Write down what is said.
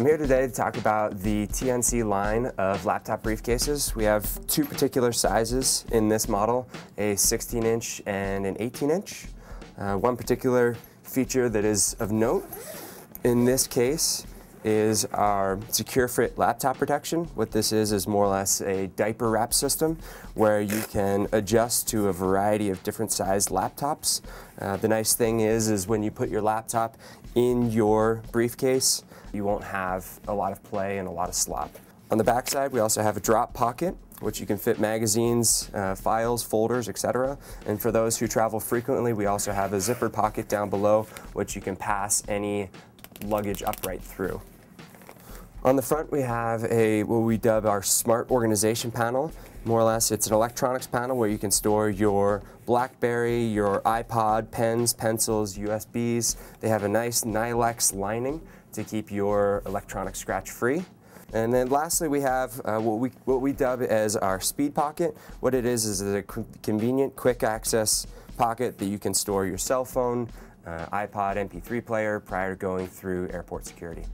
I'm here today to talk about the TNC line of laptop briefcases. We have two particular sizes in this model, a 16 inch and an 18 inch. Uh, one particular feature that is of note in this case is our fit laptop protection. What this is is more or less a diaper wrap system where you can adjust to a variety of different sized laptops. Uh, the nice thing is is when you put your laptop in your briefcase, you won't have a lot of play and a lot of slop. On the backside, we also have a drop pocket which you can fit magazines, uh, files, folders, etc. And for those who travel frequently, we also have a zipper pocket down below, which you can pass any luggage upright through. On the front, we have a what we dub our smart organization panel. More or less, it's an electronics panel where you can store your BlackBerry, your iPod, pens, pencils, USBs. They have a nice Nylex lining to keep your electronics scratch free. And then lastly, we have uh, what, we, what we dub as our speed pocket. What it is is a convenient, quick access pocket that you can store your cell phone, uh, iPod, MP3 player prior to going through airport security.